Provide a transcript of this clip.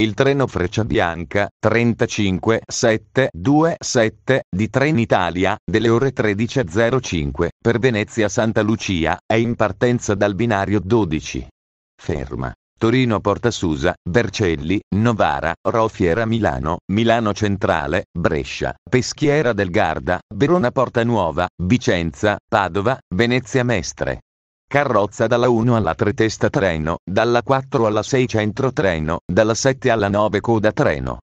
Il treno Frecciabianca 35727 di Trenitalia delle ore 13.05 per Venezia Santa Lucia è in partenza dal binario 12. Ferma. Torino Porta Susa, Vercelli, Novara, Rofiera Milano, Milano Centrale, Brescia, Peschiera del Garda, Verona Porta Nuova, Vicenza, Padova, Venezia Mestre carrozza dalla 1 alla 3 testa treno, dalla 4 alla 6 centro treno, dalla 7 alla 9 coda treno.